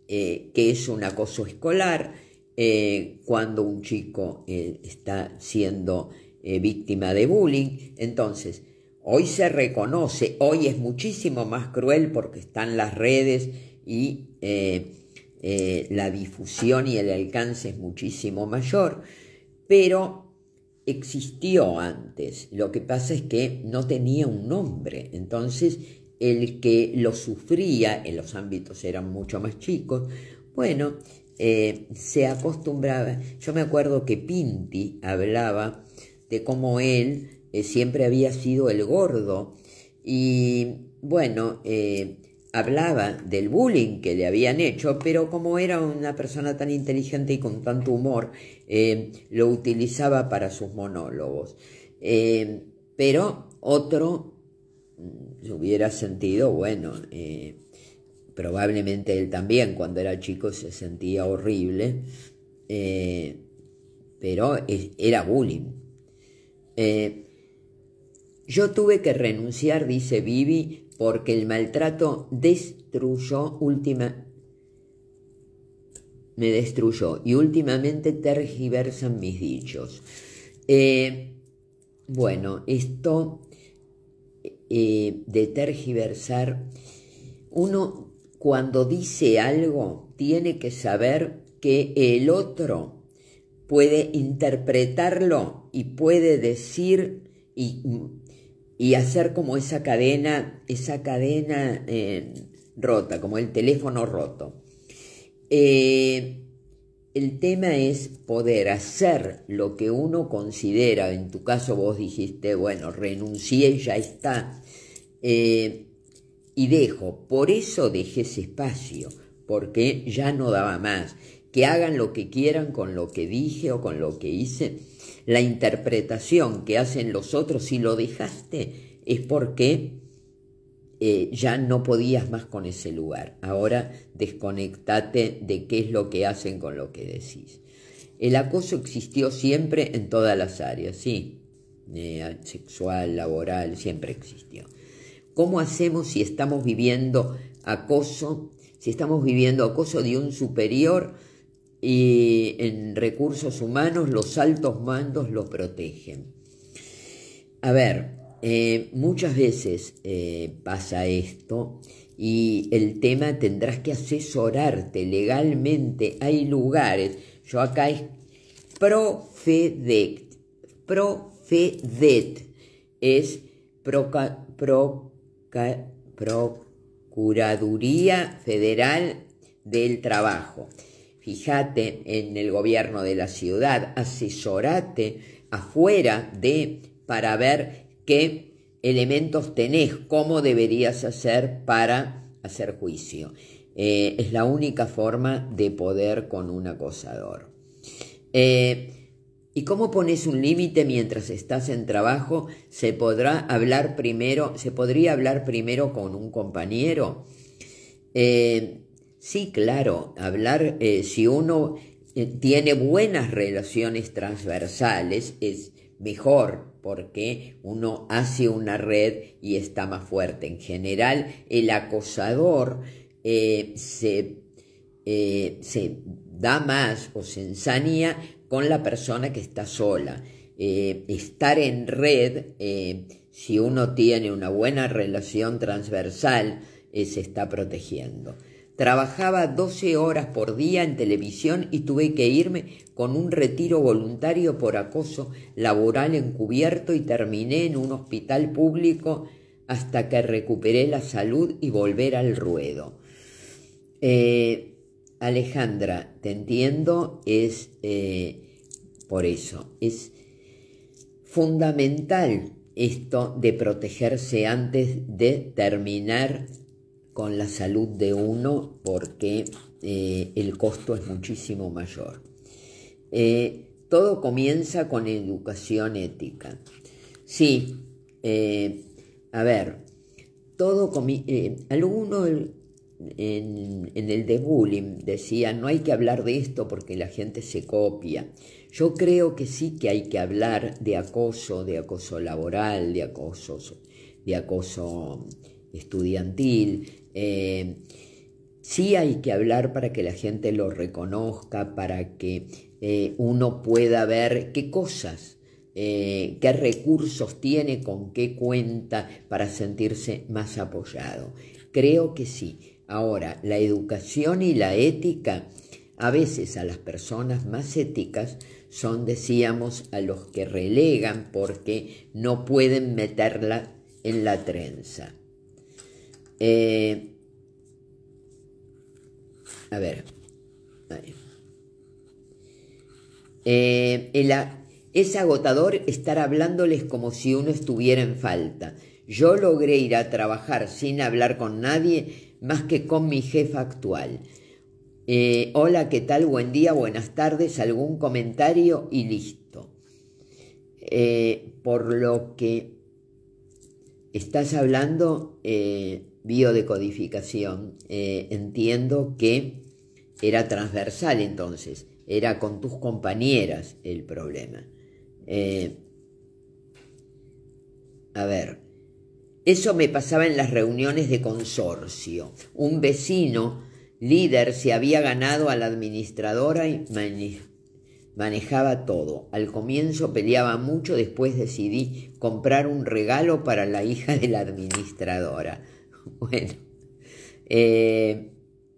eh, que qué es un acoso escolar, eh, cuando un chico eh, está siendo víctima de bullying. Entonces, hoy se reconoce, hoy es muchísimo más cruel porque están las redes y la difusión y el alcance es muchísimo mayor, pero existió antes. Lo que pasa es que no tenía un nombre, entonces el que lo sufría, en los ámbitos eran mucho más chicos, bueno, eh, se acostumbraba. Yo me acuerdo que Pinti hablaba de cómo él eh, siempre había sido el gordo y bueno, eh, hablaba del bullying que le habían hecho, pero como era una persona tan inteligente y con tanto humor, lo utilizaba para sus monólogos. pero otro hubiera sentido, bueno, eh, probablemente él también cuando era chico se sentía horrible, eh, pero era bullying. Eh, yo tuve que renunciar, dice Vivi, porque el maltrato destruyó última... Me destruyó y últimamente tergiversan mis dichos. bueno, esto eh, de tergiversar, uno cuando dice algo tiene que saber que el otro puede interpretarlo y puede decir y, hacer como esa cadena, esa cadena eh, rota, como el teléfono roto. Eh, el tema es poder hacer lo que uno considera, en tu caso vos dijiste, bueno, renuncié, ya está, eh, y dejo, por eso dejé ese espacio, porque ya no daba más, que hagan lo que quieran con lo que dije o con lo que hice, la interpretación que hacen los otros, si lo dejaste, es porque eh, ya no podías más con ese lugar. Ahora desconectate de qué es lo que hacen con lo que decís. El acoso existió siempre en todas las áreas, sí, eh, sexual, laboral, siempre existió. ¿Cómo hacemos si estamos viviendo acoso? Si estamos viviendo acoso de un superior y en recursos humanos los altos mandos lo protegen. A ver, eh, muchas veces eh, pasa esto y el tema tendrás que asesorarte legalmente. Hay lugares, yo acá es Profedet, Profedet es Procuraduría Federal del Trabajo. Fíjate en el gobierno de la ciudad, asesorate afuera de para ver qué elementos tenés, cómo deberías hacer para hacer juicio. Eh, es la única forma de poder con un acosador. Eh, ¿Y cómo pones un límite mientras estás en trabajo? Se podrá hablar primero, se podría hablar primero con un compañero. Eh, sí, claro, hablar si uno tiene buenas relaciones transversales, es, mejor porque uno hace una red y está más fuerte. En general, el acosador eh, eh, se, da más o se ensanía con la persona que está sola. Eh, estar en red, si uno tiene una buena relación transversal, se está protegiendo. Trabajaba 12 horas por día en televisión y tuve que irme con un retiro voluntario por acoso laboral encubierto y terminé en un hospital público hasta que recuperé la salud y volver al ruedo. Eh, Alejandra, te entiendo, es eh, por eso, es fundamental esto de protegerse antes de terminar con la salud de uno porque eh, el costo es muchísimo mayor. Eh, todo comienza con educación ética. Sí, eh, a ver, todo alguno en, el de bullying decía no hay que hablar de esto porque la gente se copia. Yo creo que sí que hay que hablar de acoso, de acoso laboral, de acoso, de acoso estudiantil, eh, sí hay que hablar para que la gente lo reconozca, para que eh, uno pueda ver qué cosas, eh, qué recursos tiene, con qué cuenta para sentirse más apoyado. Creo que sí. Ahora, la educación y la ética, a veces a las personas más éticas son, decíamos, a los que relegan porque no pueden meterla en la trenza. Eh, a ver. Eh, es agotador estar hablándoles como si uno estuviera en falta. Yo logré ir a trabajar sin hablar con nadie más que con mi jefa actual. Eh, hola, ¿qué tal? Buen día, buenas tardes, algún comentario y listo. por lo que estás hablando, eh, biodecodificación, eh, entiendo que era transversal entonces, era con tus compañeras el problema. Eh, a ver, eso me pasaba en las reuniones de consorcio. Un vecino líder se había ganado a la administradora y manejaba todo. Al comienzo peleaba mucho, después decidí comprar un regalo para la hija de la administradora. *laughs* bueno, eh,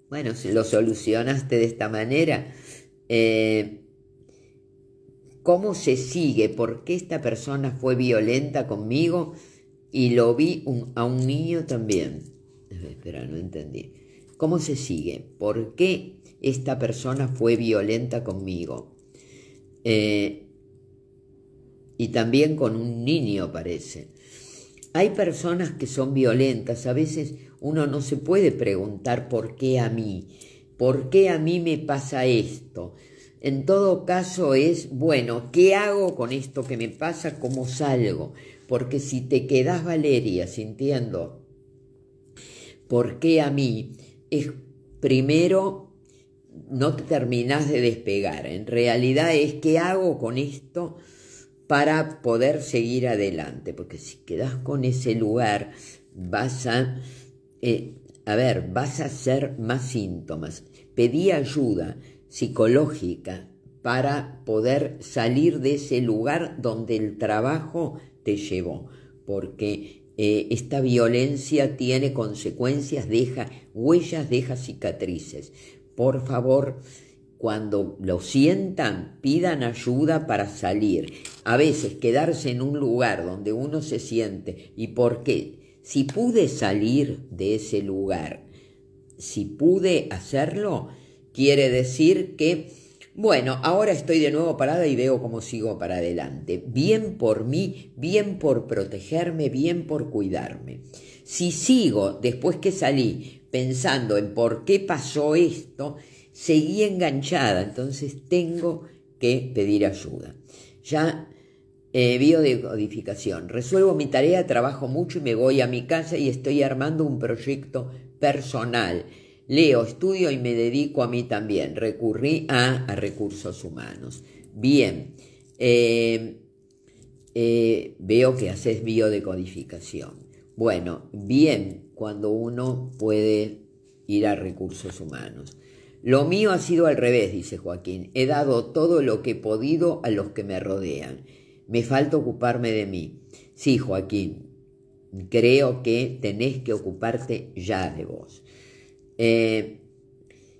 bueno, si lo solucionaste de esta manera, eh, ¿cómo se sigue? ¿Por qué esta persona fue violenta conmigo y lo vi a un niño también? Espera, no entendí. ¿Cómo se sigue? ¿Por qué esta persona fue violenta conmigo? Eh, y también con un niño parece. Hay personas que son violentas, a veces uno no se puede preguntar por qué a mí, por qué a mí me pasa esto. En todo caso es, bueno, ¿qué hago con esto que me pasa? ¿Cómo salgo? Porque si te quedas, Valeria, sintiendo, ¿por qué a mí? Es primero, no te terminás de despegar. En realidad es, ¿qué hago con esto? para poder seguir adelante, porque si quedas con ese lugar, vas a, eh, a ver, vas a hacer más síntomas. Pedí ayuda psicológica para poder salir de ese lugar donde el trabajo te llevó, porque eh, esta violencia tiene consecuencias, deja huellas, deja cicatrices. Por favor, cuando lo sientan, pidan ayuda para salir. A veces quedarse en un lugar donde uno se siente. ¿Y por qué? Si pude salir de ese lugar, si pude hacerlo, quiere decir que, bueno, ahora estoy de nuevo parada y veo cómo sigo para adelante. Bien por mí, bien por protegerme, bien por cuidarme. Si sigo, después que salí, pensando en por qué pasó esto, seguí enganchada, entonces tengo que pedir ayuda. Ya eh, biodecodificación. Resuelvo mi tarea, trabajo mucho y me voy a mi casa y estoy armando un proyecto personal. Leo, estudio y me dedico a mí también. Recurrí a, recursos humanos. Bien, eh, eh, veo que haces biodecodificación. Bueno, bien cuando uno puede ir a recursos humanos. Lo mío ha sido al revés, dice Joaquín. He dado todo lo que he podido a los que me rodean. Me falta ocuparme de mí. Sí, Joaquín, creo que tenés que ocuparte ya de vos. Eh,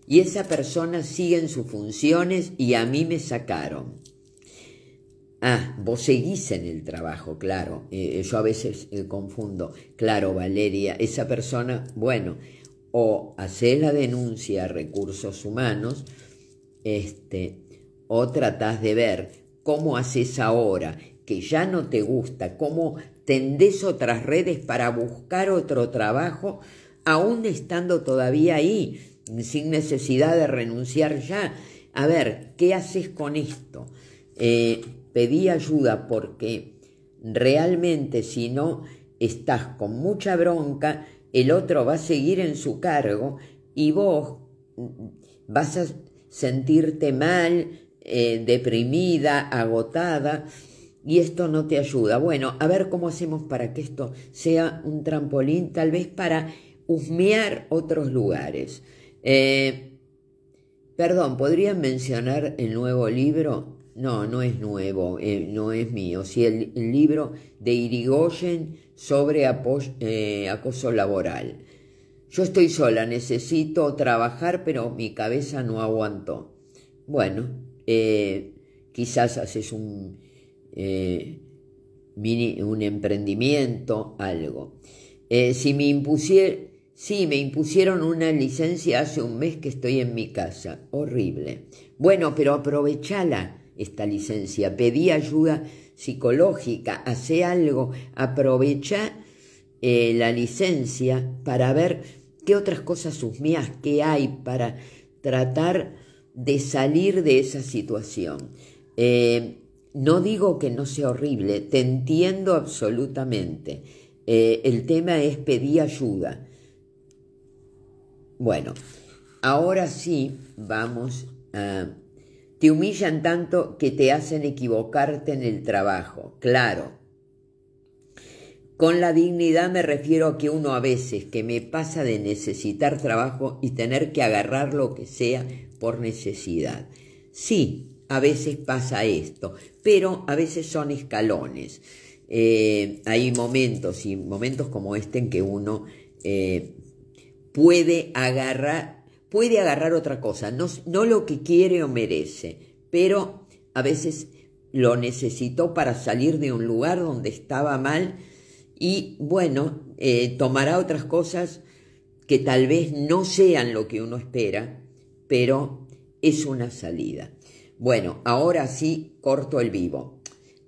y esa persona sigue en sus funciones y a mí me sacaron. Ah, vos seguís en el trabajo, claro. Eh, yo a veces eh, confundo. Claro, Valeria, esa persona, bueno, o haces la denuncia a recursos humanos, este, o tratás de ver cómo haces ahora, que ya no te gusta, cómo tendés otras redes para buscar otro trabajo, aún estando todavía ahí, sin necesidad de renunciar ya. A ver, ¿qué haces con esto? Eh, pedí ayuda porque realmente si no, estás con mucha bronca, el otro va a seguir en su cargo y vos vas a sentirte mal, eh, deprimida, agotada, y esto no te ayuda. Bueno, a ver cómo hacemos para que esto sea un trampolín, tal vez para husmear otros lugares. Eh, perdón, ¿podrían mencionar el nuevo libro? no, no es nuevo, eh, no es mío. Si el, libro de Irigoyen sobre eh, acoso laboral. Yo estoy sola, necesito trabajar, pero mi cabeza no aguantó. Bueno, eh, quizás haces un, un emprendimiento, algo. si me Sí, me impusieron una licencia hace un mes que estoy en mi casa. Horrible. Bueno, pero aprovechala esta licencia, pedí ayuda psicológica, hace algo, aprovecha eh, la licencia para ver qué otras cosas mías qué hay para tratar de salir de esa situación. Eh, no digo que no sea horrible, te entiendo absolutamente. Eh, el tema es pedir ayuda. Bueno, ahora sí vamos a te humillan tanto que te hacen equivocarte en el trabajo, claro. Con la dignidad me refiero a que uno a veces que me pasa de necesitar trabajo y tener que agarrar lo que sea por necesidad. Sí, a veces pasa esto, pero a veces son escalones. Eh, hay momentos y momentos como este en que uno eh, puede agarrar, puede agarrar otra cosa, no, lo que quiere o merece, pero a veces lo necesitó para salir de un lugar donde estaba mal y bueno, eh, tomará otras cosas que tal vez no sean lo que uno espera, pero es una salida. Bueno, ahora sí corto el vivo.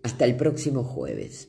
Hasta el próximo jueves.